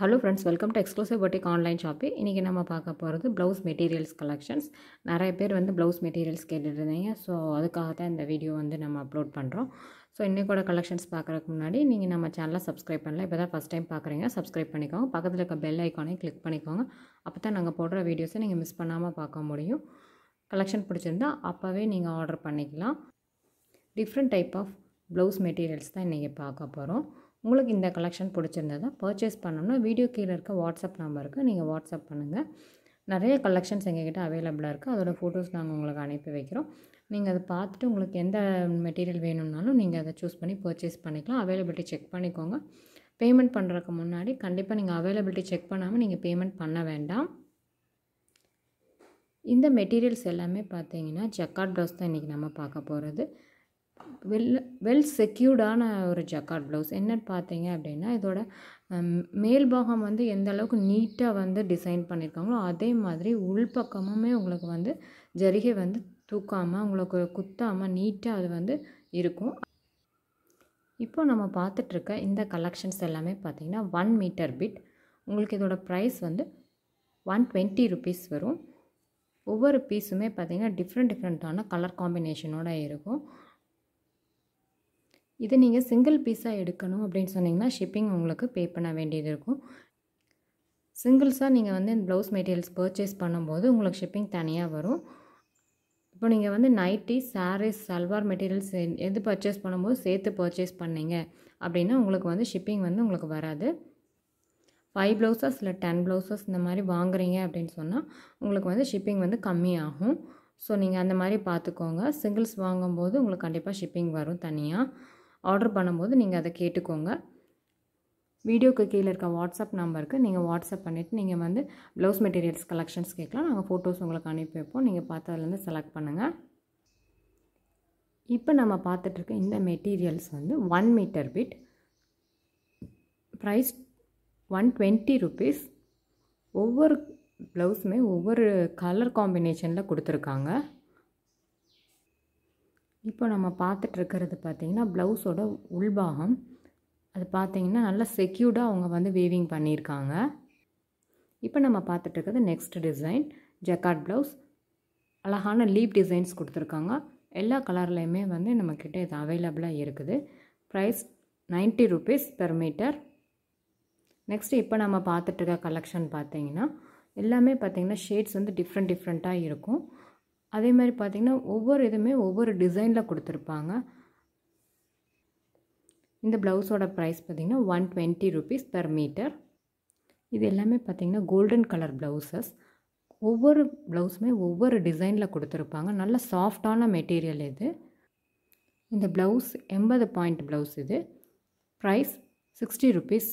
hello friends welcome to exclusive batik online shoppy இன்றைக்கி நம்ம பார்க்க போகிறது ப்ளவுஸ் மெட்டீரியல்ஸ் கலெக்ஷன்ஸ் நிறைய பேர் வந்து ப்ளவுஸ் மெட்டீரியல்ஸ் கேட்டுருந்தீங்க ஸோ அதுக்காக தான் இந்த வீடியோ வந்து நம்ம அப்லோட் பண்ணுறோம் ஸோ இன்றைக்கூட கலெக்ஷன்ஸ் பார்க்குறதுக்கு முன்னாடி நீங்கள் நம்ம சேனலை சப்ஸ்கிரைப் பண்ணல இப்போ தான் ஃபஸ்ட் டைம் பார்க்குறீங்க சப்ஸ்கிரைப் பண்ணிக்கோங்க பக்கத்தில் இருக்க பெல் ஐக்கானையும் கிளிக் பண்ணிக்கோங்க அப்போ தான் நாங்கள் போடுற வீடியோஸை நீங்கள் மிஸ் பண்ணாமல் பார்க்க முடியும் கலெக்ஷன் பிடிச்சிருந்தா அப்போவே நீங்கள் ஆர்டர் பண்ணிக்கலாம் different type of blouse materials தான் இன்றைக்கி பார்க்க போகிறோம் உங்களுக்கு இந்த கலெக்ஷன் பிடிச்சிருந்ததா பர்ச்சேஸ் பண்ணோம்னா வீடியோ கீழே இருக்க வாட்ஸ்அப் நம்பருக்கு நீங்கள் வாட்ஸ்அப் பண்ணுங்கள் நிறைய கலெக்ஷன்ஸ் எங்ககிட்ட அவைலபிளாக இருக்குது அதோடய ஃபோட்டோஸ் நாங்கள் உங்களுக்கு அனுப்பி வைக்கிறோம் நீங்கள் அதை பார்த்துட்டு உங்களுக்கு எந்த மெட்டீரியல் வேணும்னாலும் நீங்கள் அதை சூஸ் பண்ணி பர்ச்சேஸ் பண்ணிக்கலாம் அவைலபிலிட்டி செக் பண்ணிக்கோங்க பேமெண்ட் பண்ணுறதுக்கு முன்னாடி கண்டிப்பாக நீங்கள் அவைலபிலிட்டி செக் பண்ணாமல் நீங்கள் பேமெண்ட் பண்ண வேண்டாம் இந்த மெட்டீரியல்ஸ் எல்லாமே பார்த்தீங்கன்னா ஜக்கார்ட் ப்ளவுஸ் தான் இன்றைக்கி நம்ம பார்க்க போகிறது வெல் வெல் செக்யூர்டான ஒரு ஜக்கார்ட் ப்ளவுஸ் என்னன்னு பார்த்தீங்க அப்படின்னா இதோட மேல் பாகம் வந்து எந்த அளவுக்கு நீட்டாக வந்து டிசைன் பண்ணியிருக்காங்களோ அதே மாதிரி உள்பக்கமுமே உங்களுக்கு வந்து ஜரிகை வந்து தூக்காமல் உங்களுக்கு குத்தாமல் நீட்டாக அது வந்து இருக்கும் இப்போ நம்ம பார்த்துட்ருக்க இந்த கலெக்ஷன்ஸ் எல்லாமே பார்த்திங்கன்னா ஒன் மீட்டர் பிட் உங்களுக்கு இதோட ப்ரைஸ் வந்து ஒன் டுவெண்ட்டி ருபீஸ் வரும் ஒவ்வொரு பீஸுமே பார்த்திங்கன்னா டிஃப்ரெண்ட் டிஃப்ரெண்ட்டான கலர் காம்பினேஷனோட இருக்கும் இது நீங்கள் சிங்கிள் பீஸாக எடுக்கணும் அப்படின்னு சொன்னிங்கன்னா ஷிப்பிங் உங்களுக்கு பே பண்ண வேண்டியது இருக்கும் சிங்கிள்ஸாக நீங்கள் வந்து இந்த ப்ளவுஸ் மெட்டீரியல்ஸ் பர்ச்சேஸ் பண்ணும்போது உங்களுக்கு ஷிப்பிங் தனியாக வரும் இப்போ நீங்கள் வந்து நைட்டி சாரீஸ் சல்வார் மெட்டீரியல்ஸ் எது பர்ச்சேஸ் பண்ணும்போது சேர்த்து பர்ச்சேஸ் பண்ணீங்க அப்படின்னா உங்களுக்கு வந்து ஷிப்பிங் வந்து உங்களுக்கு வராது ஃபைவ் ப்ளவுஸஸ் இல்லை டென் ப்ளவுஸஸ் இந்த மாதிரி வாங்குறீங்க அப்படின்னு சொன்னால் உங்களுக்கு வந்து ஷிப்பிங் வந்து கம்மியாகும் ஸோ நீங்கள் அந்த மாதிரி பார்த்துக்கோங்க சிங்கிள்ஸ் வாங்கும்போது உங்களுக்கு கண்டிப்பாக ஷிப்பிங் வரும் தனியாக ஆர்டர் பண்ணும்போது நீங்கள் அதை கேட்டுக்கோங்க வீடியோக்கு கீழே இருக்க வாட்ஸ்அப் நம்பருக்கு நீங்கள் வாட்ஸ்அப் பண்ணிவிட்டு நீங்கள் வந்து ப்ளவுஸ் மெட்டீரியல்ஸ் கலெக்ஷன்ஸ் கேட்கலாம் நாங்கள் ஃபோட்டோஸ் உங்களுக்கு அனுப்பி வைப்போம் நீங்கள் பார்த்து அதுலேருந்து செலக்ட் பண்ணுங்கள் இப்போ நம்ம பார்த்துட்ருக்க இந்த மெட்டீரியல்ஸ் வந்து one metre bit price one twenty rupees ஒவ்வொரு ப்ளவுஸுமே ஒவ்வொரு கலர் காம்பினேஷனில் கொடுத்துருக்காங்க இப்போ நம்ம பார்த்துட்ருக்கிறது பார்த்திங்கன்னா ப்ளவுஸோட உள்பாகம் அது பார்த்திங்கன்னா நல்லா செக்யூர்டாக அவங்க வந்து வேவிங் பண்ணியிருக்காங்க இப்போ நம்ம பார்த்துட்ருக்கிறது நெக்ஸ்ட் டிசைன் ஜக்கார்ட் ப்ளவுஸ் அழகான லீப் டிசைன்ஸ் கொடுத்துருக்காங்க எல்லா கலர்லேயுமே வந்து நம்மக்கிட்ட இது அவைலபிளாக இருக்குது price ninety rupees per metre next இப்போ நம்ம பார்த்துட்ருக்க கலெக்ஷன் பார்த்தீங்கன்னா எல்லாமே பார்த்திங்கன்னா ஷேட்ஸ் வந்து டிஃப்ரெண்ட் டிஃப்ரெண்ட்டாக இருக்கும் அதே மாதிரி பார்த்திங்கன்னா ஒவ்வொரு இதுவுமே ஒவ்வொரு டிசைனில் கொடுத்துருப்பாங்க இந்த ப்ளவுஸோட ப்ரைஸ் பார்த்திங்கன்னா one twenty rupees per metre இது எல்லாமே பார்த்திங்கன்னா கோல்டன் கலர் ப்ளவுசஸ் ஒவ்வொரு ப்ளவுஸுமே ஒவ்வொரு டிசைனில் கொடுத்துருப்பாங்க நல்ல சாஃப்டான மெட்டீரியல் இது இந்த ப்ளவுஸ் எண்பது பாயிண்ட் ப்ளவுஸ் இது ப்ரைஸ் சிக்ஸ்டி ருபீஸ்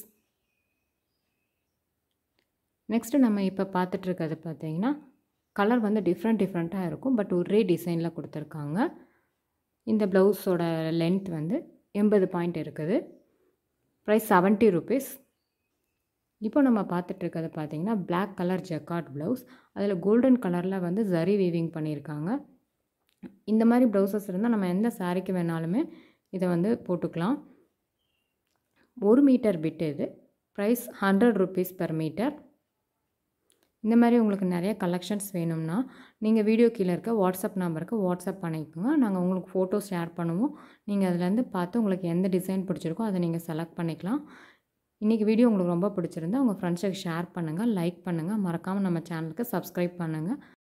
நெக்ஸ்ட்டு நம்ம இப்போ பார்த்துட்ருக்கிறது பார்த்திங்கன்னா கலர் வந்து டிஃப்ரெண்ட் டிஃப்ரெண்ட்டாக இருக்கும் பட் ஒரே டிசைனில் கொடுத்துருக்காங்க இந்த ப்ளவுஸோட லென்த் வந்து எண்பது பாயிண்ட் இருக்குது ப்ரைஸ் செவன்ட்டி ருபீஸ் இப்போ நம்ம பார்த்துட்ருக்கிறது பார்த்திங்கன்னா பிளாக் கலர் ஜக்கார்ட் ப்ளவுஸ் அதில் கோல்டன் கலரில் வந்து ஜரி வீவிங் பண்ணியிருக்காங்க இந்த மாதிரி ப்ளவுசஸ் இருந்தால் நம்ம எந்த சாரீக்கு வேணாலுமே இதை வந்து போட்டுக்கலாம் ஒரு மீட்டர் பிட்டு இது price hundred rupees per metre இந்த மாதிரி உங்களுக்கு நிறைய கலெக்ஷன்ஸ் வேணும்னா நீங்கள் வீடியோ கீழே இருக்க வாட்ஸ்அப் நம்பருக்கு வாட்ஸ்அப் பண்ணிக்கோங்க நாங்கள் உங்களுக்கு ஃபோட்டோ ஷேர் பண்ணுவோம் நீங்கள் அதுலேருந்து பார்த்து உங்களுக்கு எந்த டிசைன் பிடிச்சிருக்கோ அதை நீங்கள் செலக்ட் பண்ணிக்கலாம் இன்றைக்கி வீடியோ உங்களுக்கு ரொம்ப பிடிச்சிருந்தா உங்கள் ஃப்ரெண்ட்ஸுக்கு ஷேர் பண்ணுங்கள் லைக் பண்ணுங்கள் மறக்காமல் நம்ம சேனலுக்கு சப்ஸ்கிரைப் பண்ணுங்கள்